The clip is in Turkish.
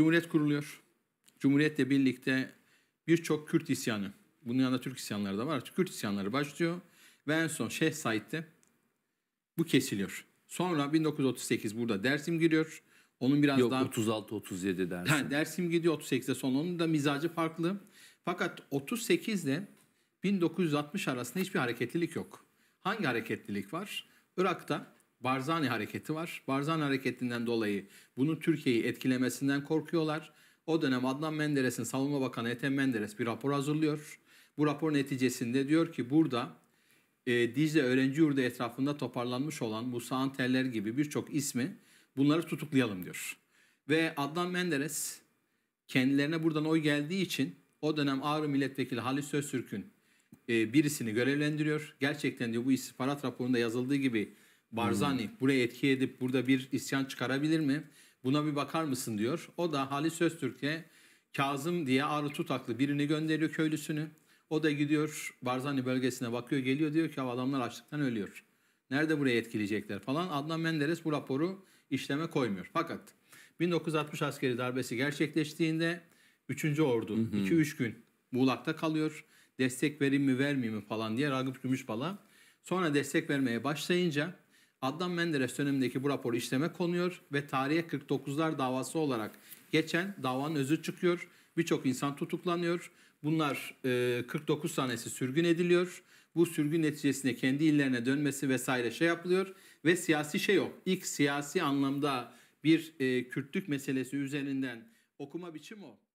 Cumhuriyet kuruluyor. Cumhuriyetle birlikte birçok Kürt isyanı, bunun yanında Türk isyanları da var. Kürt isyanları başlıyor ve en son Şeyh Said'de bu kesiliyor. Sonra 1938 burada Dersim giriyor. Onun biraz Yok, daha 36 37 Dersim. Ha, Dersim gidiyor 38'de son onun da mizacı farklı. Fakat 38 ile 1960 arasında hiçbir hareketlilik yok. Hangi hareketlilik var? Irak'ta Barzani hareketi var. Barzani hareketinden dolayı bunu Türkiye'yi etkilemesinden korkuyorlar. O dönem Adnan Menderes'in Savunma Bakanı Ethem Menderes bir rapor hazırlıyor. Bu rapor neticesinde diyor ki burada e, Dicle Öğrenci Yurdu etrafında toparlanmış olan Musa Anteller gibi birçok ismi bunları tutuklayalım diyor. Ve Adnan Menderes kendilerine buradan oy geldiği için o dönem Ağrı Milletvekili Halis Öztürk'ün e, birisini görevlendiriyor. Gerçekten diyor bu istihbarat raporunda yazıldığı gibi Barzani hmm. buraya etki edip burada bir isyan çıkarabilir mi? Buna bir bakar mısın diyor. O da Halis Öztürk'e Kazım diye Ağrı Tutaklı birini gönderiyor köylüsünü. O da gidiyor Barzani bölgesine bakıyor geliyor diyor ki adamlar açlıktan ölüyor. Nerede buraya etkileyecekler falan. Adnan Menderes bu raporu işleme koymuyor. Fakat 1960 askeri darbesi gerçekleştiğinde 3. Ordu 2-3 gün Muğlak'ta kalıyor. Destek vereyim mi vermeyeyim mi falan diye Ragıp Gümüşbala. Sonra destek vermeye başlayınca Adnan Menderes dönemindeki bu raporu işleme konuyor ve tarihe 49'lar davası olarak geçen davanın özü çıkıyor. Birçok insan tutuklanıyor. Bunlar e, 49 tanesi sürgün ediliyor. Bu sürgün neticesinde kendi illerine dönmesi vesaire şey yapılıyor. Ve siyasi şey yok. İlk siyasi anlamda bir e, Kürtlük meselesi üzerinden okuma biçimi o.